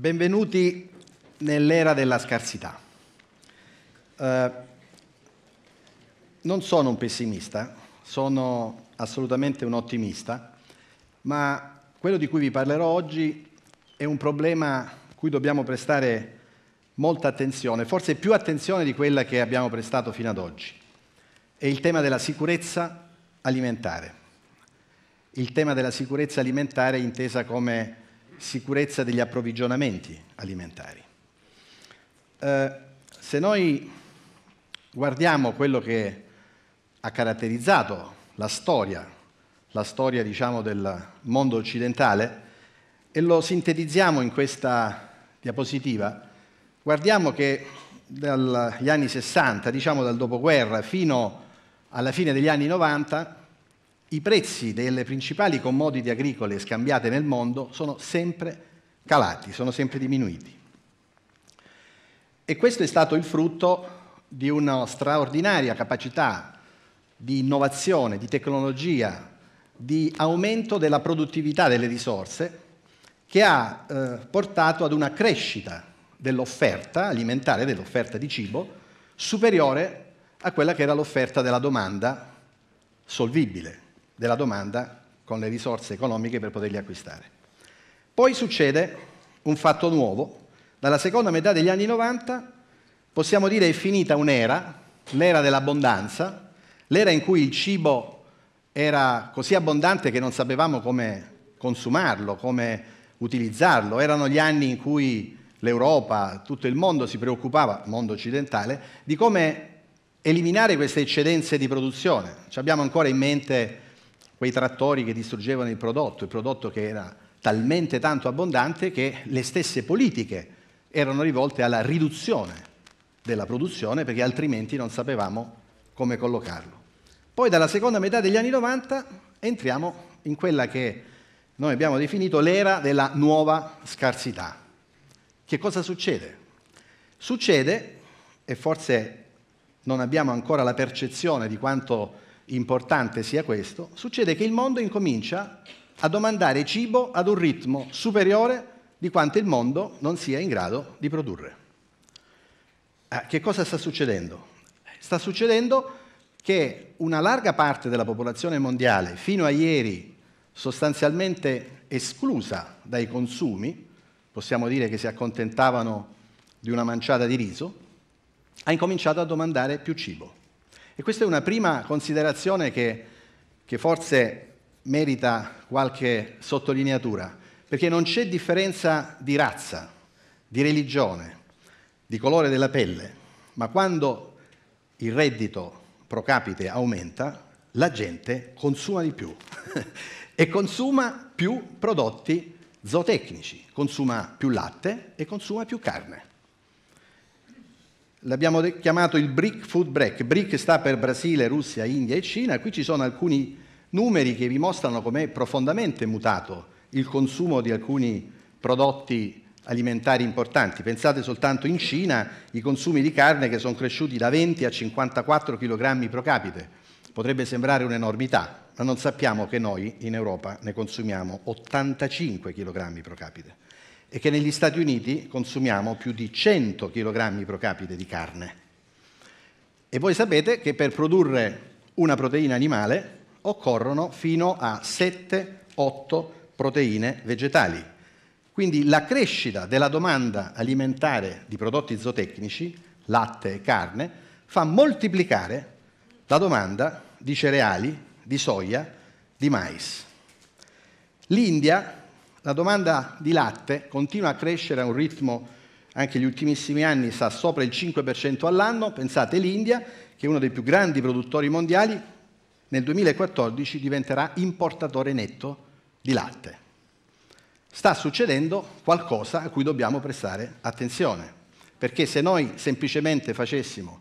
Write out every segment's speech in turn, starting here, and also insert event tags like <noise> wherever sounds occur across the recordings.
Benvenuti nell'era della scarsità. Eh, non sono un pessimista, sono assolutamente un ottimista, ma quello di cui vi parlerò oggi è un problema cui dobbiamo prestare molta attenzione, forse più attenzione di quella che abbiamo prestato fino ad oggi. È il tema della sicurezza alimentare. Il tema della sicurezza alimentare intesa come sicurezza degli approvvigionamenti alimentari. Eh, se noi guardiamo quello che ha caratterizzato la storia, la storia diciamo, del mondo occidentale, e lo sintetizziamo in questa diapositiva, guardiamo che dagli anni 60, diciamo dal dopoguerra, fino alla fine degli anni 90, i prezzi delle principali commodity agricole scambiate nel mondo sono sempre calati, sono sempre diminuiti. E questo è stato il frutto di una straordinaria capacità di innovazione, di tecnologia, di aumento della produttività delle risorse che ha eh, portato ad una crescita dell'offerta alimentare, dell'offerta di cibo, superiore a quella che era l'offerta della domanda solvibile della domanda con le risorse economiche per poterli acquistare. Poi succede un fatto nuovo, dalla seconda metà degli anni 90 possiamo dire è finita un'era, l'era dell'abbondanza, l'era in cui il cibo era così abbondante che non sapevamo come consumarlo, come utilizzarlo, erano gli anni in cui l'Europa, tutto il mondo si preoccupava, mondo occidentale, di come eliminare queste eccedenze di produzione. Ci abbiamo ancora in mente quei trattori che distruggevano il prodotto, il prodotto che era talmente tanto abbondante che le stesse politiche erano rivolte alla riduzione della produzione perché altrimenti non sapevamo come collocarlo. Poi dalla seconda metà degli anni 90 entriamo in quella che noi abbiamo definito l'era della nuova scarsità. Che cosa succede? Succede, e forse non abbiamo ancora la percezione di quanto importante sia questo, succede che il mondo incomincia a domandare cibo ad un ritmo superiore di quanto il mondo non sia in grado di produrre. Eh, che cosa sta succedendo? Sta succedendo che una larga parte della popolazione mondiale, fino a ieri sostanzialmente esclusa dai consumi, possiamo dire che si accontentavano di una manciata di riso, ha incominciato a domandare più cibo. E questa è una prima considerazione che, che forse merita qualche sottolineatura, perché non c'è differenza di razza, di religione, di colore della pelle, ma quando il reddito pro capite aumenta, la gente consuma di più <laughs> e consuma più prodotti zootecnici, consuma più latte e consuma più carne l'abbiamo chiamato il BRIC Food Break. BRIC sta per Brasile, Russia, India e Cina. Qui ci sono alcuni numeri che vi mostrano com'è profondamente mutato il consumo di alcuni prodotti alimentari importanti. Pensate soltanto in Cina i consumi di carne che sono cresciuti da 20 a 54 kg pro capite. Potrebbe sembrare un'enormità, ma non sappiamo che noi in Europa ne consumiamo 85 kg pro capite e che negli Stati Uniti consumiamo più di 100 kg pro capite di carne. E voi sapete che per produrre una proteina animale occorrono fino a 7-8 proteine vegetali. Quindi la crescita della domanda alimentare di prodotti zootecnici, latte e carne, fa moltiplicare la domanda di cereali, di soia, di mais. L'India la domanda di latte continua a crescere a un ritmo, anche negli ultimissimi anni, sta sopra il 5% all'anno. Pensate l'India, che è uno dei più grandi produttori mondiali, nel 2014 diventerà importatore netto di latte. Sta succedendo qualcosa a cui dobbiamo prestare attenzione, perché se noi semplicemente facessimo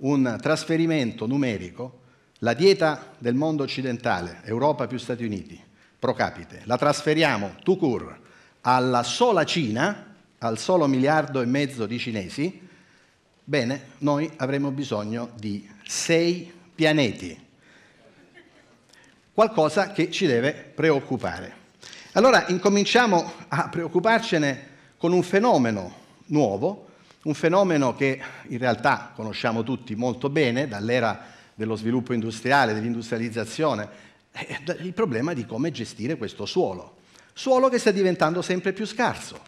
un trasferimento numerico, la dieta del mondo occidentale, Europa più Stati Uniti, pro capite, la trasferiamo to cure alla sola Cina, al solo miliardo e mezzo di cinesi, bene, noi avremo bisogno di sei pianeti. Qualcosa che ci deve preoccupare. Allora incominciamo a preoccuparcene con un fenomeno nuovo, un fenomeno che in realtà conosciamo tutti molto bene dall'era dello sviluppo industriale, dell'industrializzazione eh, eh, il problema di come gestire questo suolo. Suolo che sta diventando sempre più scarso,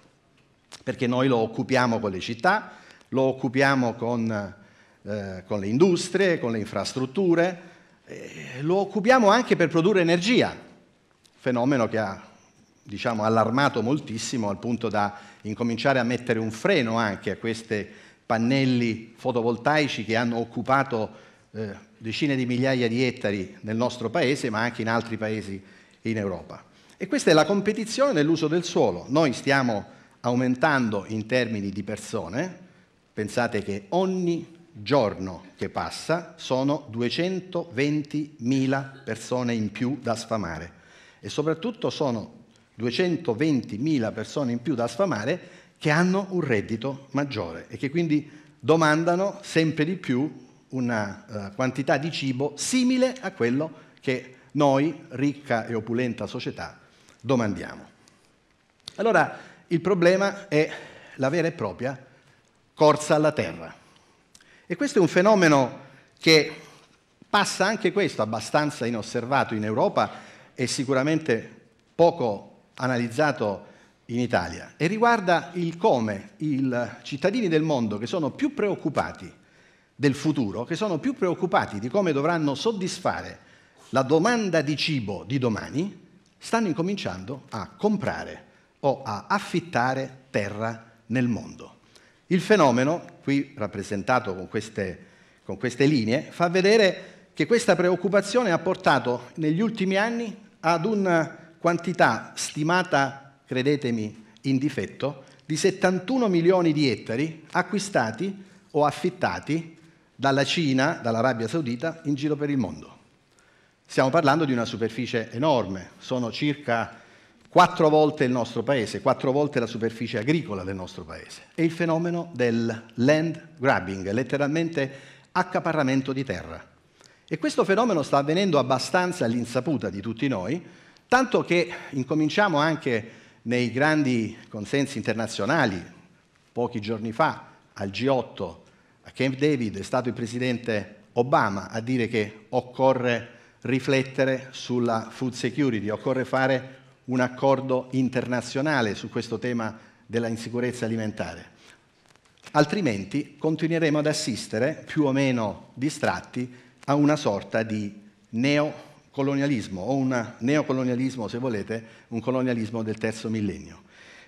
perché noi lo occupiamo con le città, lo occupiamo con, eh, con le industrie, con le infrastrutture, eh, lo occupiamo anche per produrre energia, fenomeno che ha diciamo, allarmato moltissimo al punto da incominciare a mettere un freno anche a questi pannelli fotovoltaici che hanno occupato eh, decine di migliaia di ettari nel nostro paese, ma anche in altri paesi in Europa. E questa è la competizione nell'uso del suolo. Noi stiamo aumentando in termini di persone, pensate che ogni giorno che passa sono 220.000 persone in più da sfamare e soprattutto sono 220.000 persone in più da sfamare che hanno un reddito maggiore e che quindi domandano sempre di più una eh, quantità di cibo simile a quello che noi, ricca e opulenta società, domandiamo. Allora il problema è la vera e propria corsa alla terra. E questo è un fenomeno che passa anche questo abbastanza inosservato in Europa e sicuramente poco analizzato in Italia e riguarda il come i cittadini del mondo che sono più preoccupati del futuro che sono più preoccupati di come dovranno soddisfare la domanda di cibo di domani, stanno incominciando a comprare o a affittare terra nel mondo. Il fenomeno, qui rappresentato con queste, con queste linee, fa vedere che questa preoccupazione ha portato negli ultimi anni ad una quantità stimata, credetemi, in difetto, di 71 milioni di ettari acquistati o affittati dalla Cina, dall'Arabia Saudita, in giro per il mondo. Stiamo parlando di una superficie enorme, sono circa quattro volte il nostro paese, quattro volte la superficie agricola del nostro paese. È il fenomeno del land grabbing, letteralmente accaparramento di terra. E questo fenomeno sta avvenendo abbastanza all'insaputa di tutti noi, tanto che incominciamo anche nei grandi consensi internazionali, pochi giorni fa al G8 a Camp David è stato il presidente Obama a dire che occorre riflettere sulla food security, occorre fare un accordo internazionale su questo tema della insicurezza alimentare. Altrimenti continueremo ad assistere, più o meno distratti, a una sorta di neocolonialismo, o un neocolonialismo, se volete, un colonialismo del terzo millennio.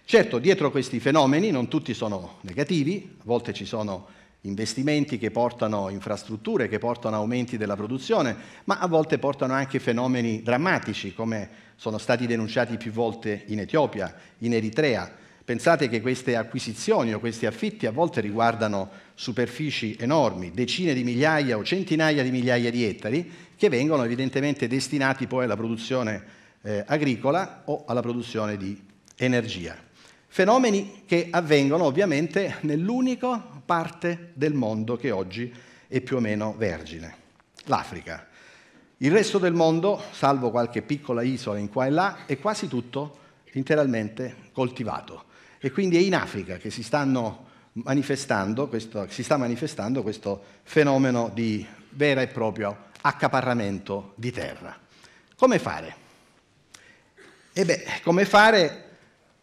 Certo, dietro questi fenomeni non tutti sono negativi, a volte ci sono investimenti che portano infrastrutture, che portano aumenti della produzione, ma a volte portano anche fenomeni drammatici come sono stati denunciati più volte in Etiopia, in Eritrea. Pensate che queste acquisizioni o questi affitti a volte riguardano superfici enormi, decine di migliaia o centinaia di migliaia di ettari, che vengono evidentemente destinati poi alla produzione eh, agricola o alla produzione di energia. Fenomeni che avvengono ovviamente nell'unica parte del mondo che oggi è più o meno vergine, l'Africa. Il resto del mondo, salvo qualche piccola isola in qua e là, è quasi tutto interamente coltivato. E quindi è in Africa che si, questo, si sta manifestando questo fenomeno di vero e proprio accaparramento di terra. Come fare? E beh, come fare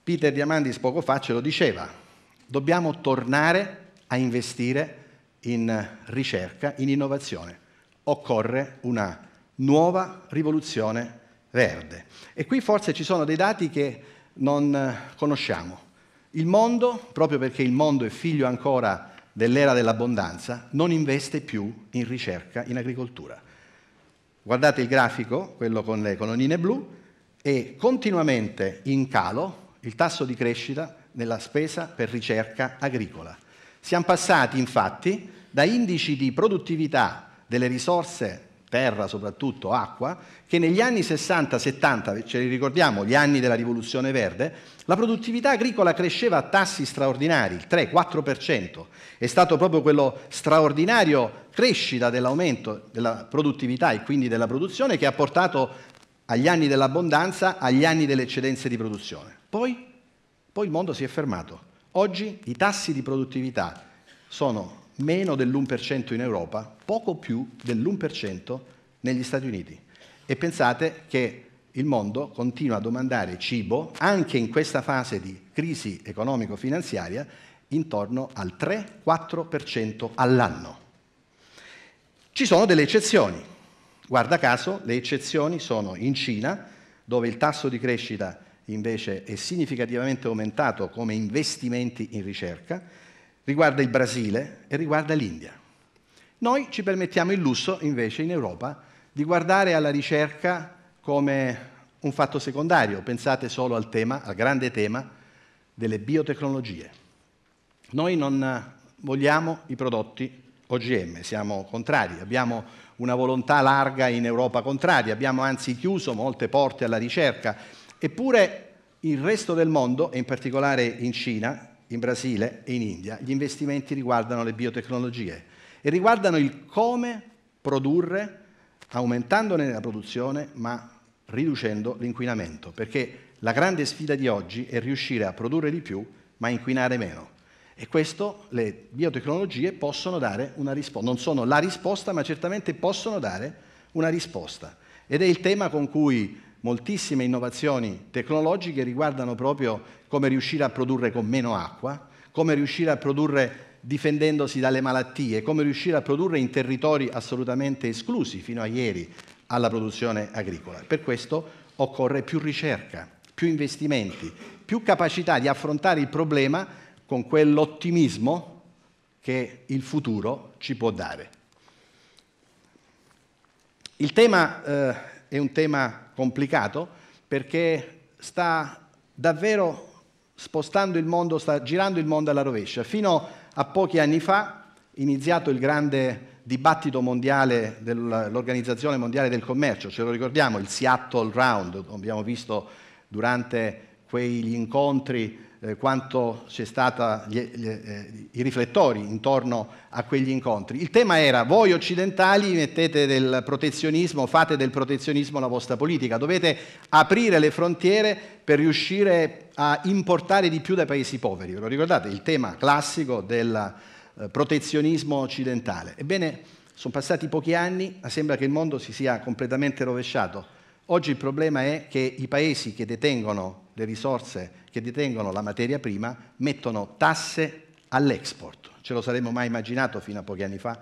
Peter Diamandis poco fa ce lo diceva, dobbiamo tornare a investire in ricerca, in innovazione. Occorre una nuova rivoluzione verde. E qui forse ci sono dei dati che non conosciamo. Il mondo, proprio perché il mondo è figlio ancora dell'era dell'abbondanza, non investe più in ricerca, in agricoltura. Guardate il grafico, quello con le colonnine blu, è continuamente in calo il tasso di crescita nella spesa per ricerca agricola. Siamo passati infatti da indici di produttività delle risorse terra, soprattutto acqua, che negli anni 60-70, ce li ricordiamo, gli anni della rivoluzione verde, la produttività agricola cresceva a tassi straordinari, il 3-4%. È stato proprio quello straordinario crescita dell'aumento della produttività e quindi della produzione che ha portato agli anni dell'abbondanza, agli anni delle eccedenze di produzione. Poi, poi il mondo si è fermato. Oggi i tassi di produttività sono meno dell'1% in Europa, poco più dell'1% negli Stati Uniti. E pensate che il mondo continua a domandare cibo, anche in questa fase di crisi economico-finanziaria, intorno al 3-4% all'anno. Ci sono delle eccezioni. Guarda caso, le eccezioni sono in Cina, dove il tasso di crescita è invece è significativamente aumentato come investimenti in ricerca, riguarda il Brasile e riguarda l'India. Noi ci permettiamo il lusso invece in Europa di guardare alla ricerca come un fatto secondario, pensate solo al tema, al grande tema delle biotecnologie. Noi non vogliamo i prodotti OGM, siamo contrari, abbiamo una volontà larga in Europa contraria, abbiamo anzi chiuso molte porte alla ricerca Eppure il resto del mondo, e in particolare in Cina, in Brasile e in India, gli investimenti riguardano le biotecnologie e riguardano il come produrre, aumentandone la produzione, ma riducendo l'inquinamento, perché la grande sfida di oggi è riuscire a produrre di più, ma inquinare meno. E questo le biotecnologie possono dare una risposta, non sono la risposta, ma certamente possono dare una risposta. Ed è il tema con cui moltissime innovazioni tecnologiche riguardano proprio come riuscire a produrre con meno acqua, come riuscire a produrre difendendosi dalle malattie, come riuscire a produrre in territori assolutamente esclusi fino a ieri alla produzione agricola. Per questo occorre più ricerca, più investimenti, più capacità di affrontare il problema con quell'ottimismo che il futuro ci può dare. Il tema eh, è un tema complicato perché sta davvero spostando il mondo, sta girando il mondo alla rovescia. Fino a pochi anni fa, iniziato il grande dibattito mondiale dell'Organizzazione Mondiale del Commercio, ce lo ricordiamo, il Seattle Round, abbiamo visto durante quegli incontri eh, quanto c'è stato gli, gli, eh, i riflettori intorno a quegli incontri. Il tema era voi occidentali mettete del protezionismo, fate del protezionismo la vostra politica, dovete aprire le frontiere per riuscire a importare di più dai paesi poveri. Ve lo ricordate? Il tema classico del eh, protezionismo occidentale. Ebbene, sono passati pochi anni, ma sembra che il mondo si sia completamente rovesciato. Oggi il problema è che i paesi che detengono le risorse che detengono la materia prima, mettono tasse all'export. Ce lo saremmo mai immaginato fino a pochi anni fa?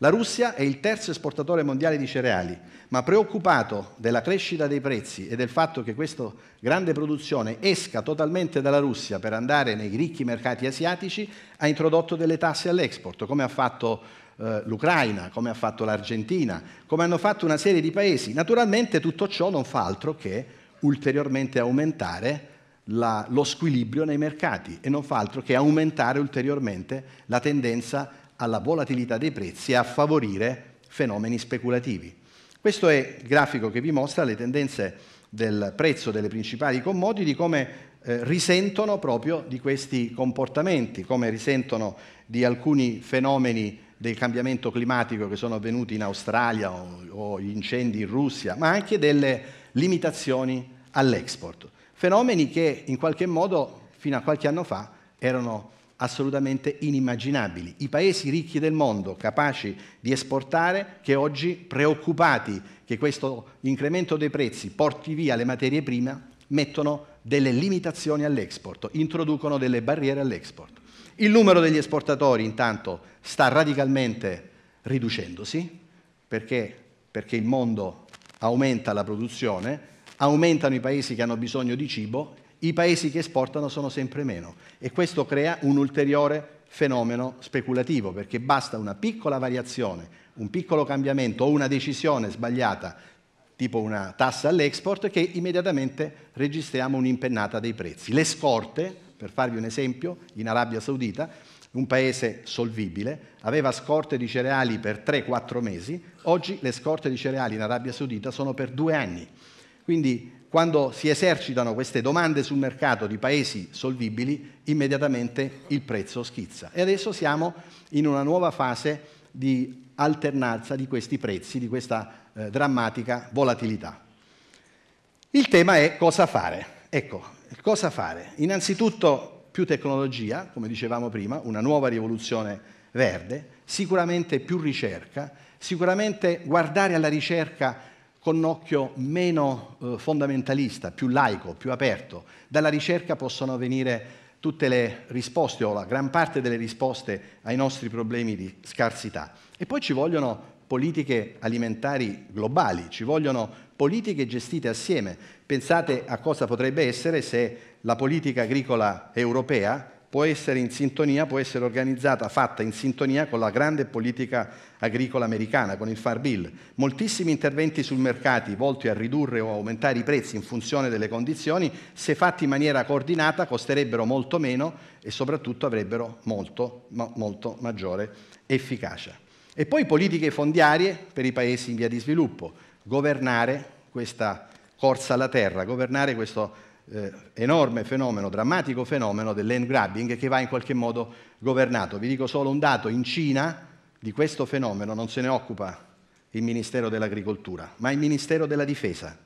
La Russia è il terzo esportatore mondiale di cereali, ma preoccupato della crescita dei prezzi e del fatto che questa grande produzione esca totalmente dalla Russia per andare nei ricchi mercati asiatici, ha introdotto delle tasse all'export, come ha fatto eh, l'Ucraina, come ha fatto l'Argentina, come hanno fatto una serie di paesi. Naturalmente tutto ciò non fa altro che ulteriormente aumentare la, lo squilibrio nei mercati e non fa altro che aumentare ulteriormente la tendenza alla volatilità dei prezzi e a favorire fenomeni speculativi. Questo è il grafico che vi mostra le tendenze del prezzo delle principali commodity, come eh, risentono proprio di questi comportamenti, come risentono di alcuni fenomeni del cambiamento climatico che sono avvenuti in Australia o, o gli incendi in Russia, ma anche delle limitazioni all'export, fenomeni che in qualche modo fino a qualche anno fa erano assolutamente inimmaginabili. I paesi ricchi del mondo, capaci di esportare, che oggi, preoccupati che questo incremento dei prezzi porti via le materie prime, mettono delle limitazioni all'export, introducono delle barriere all'export. Il numero degli esportatori intanto sta radicalmente riducendosi perché, perché il mondo aumenta la produzione, aumentano i paesi che hanno bisogno di cibo, i paesi che esportano sono sempre meno e questo crea un ulteriore fenomeno speculativo perché basta una piccola variazione, un piccolo cambiamento o una decisione sbagliata tipo una tassa all'export che immediatamente registriamo un'impennata dei prezzi. Le scorte, per farvi un esempio, in Arabia Saudita un paese solvibile, aveva scorte di cereali per 3-4 mesi, oggi le scorte di cereali in Arabia Saudita sono per 2 anni. Quindi quando si esercitano queste domande sul mercato di paesi solvibili, immediatamente il prezzo schizza. E adesso siamo in una nuova fase di alternanza di questi prezzi, di questa eh, drammatica volatilità. Il tema è cosa fare. Ecco, cosa fare? Innanzitutto più tecnologia, come dicevamo prima, una nuova rivoluzione verde, sicuramente più ricerca, sicuramente guardare alla ricerca con un occhio meno eh, fondamentalista, più laico, più aperto. Dalla ricerca possono venire tutte le risposte o la gran parte delle risposte ai nostri problemi di scarsità. E poi ci vogliono politiche alimentari globali, ci vogliono politiche gestite assieme. Pensate a cosa potrebbe essere se la politica agricola europea può essere in sintonia, può essere organizzata, fatta in sintonia con la grande politica agricola americana, con il Far Bill. Moltissimi interventi sul mercato volti a ridurre o aumentare i prezzi in funzione delle condizioni, se fatti in maniera coordinata, costerebbero molto meno e soprattutto avrebbero molto, ma molto maggiore efficacia. E poi politiche fondiarie per i paesi in via di sviluppo governare questa corsa alla terra, governare questo eh, enorme fenomeno, drammatico fenomeno del land grabbing che va in qualche modo governato. Vi dico solo un dato, in Cina di questo fenomeno non se ne occupa il Ministero dell'Agricoltura, ma il Ministero della Difesa.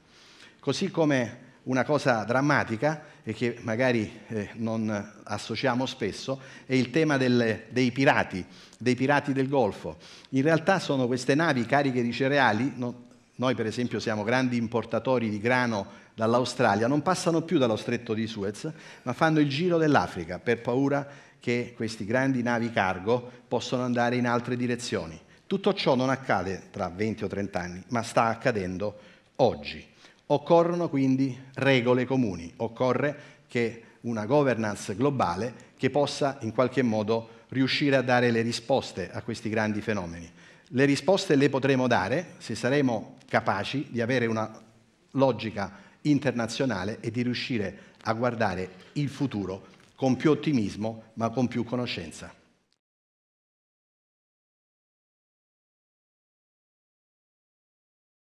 Così come una cosa drammatica e che magari eh, non associamo spesso è il tema del, dei pirati, dei pirati del Golfo. In realtà sono queste navi cariche di cereali, no, noi per esempio siamo grandi importatori di grano dall'Australia, non passano più dallo stretto di Suez, ma fanno il giro dell'Africa per paura che queste grandi navi cargo possano andare in altre direzioni. Tutto ciò non accade tra 20 o 30 anni, ma sta accadendo oggi. Occorrono quindi regole comuni, occorre che una governance globale che possa in qualche modo riuscire a dare le risposte a questi grandi fenomeni. Le risposte le potremo dare se saremo capaci di avere una logica internazionale e di riuscire a guardare il futuro con più ottimismo ma con più conoscenza.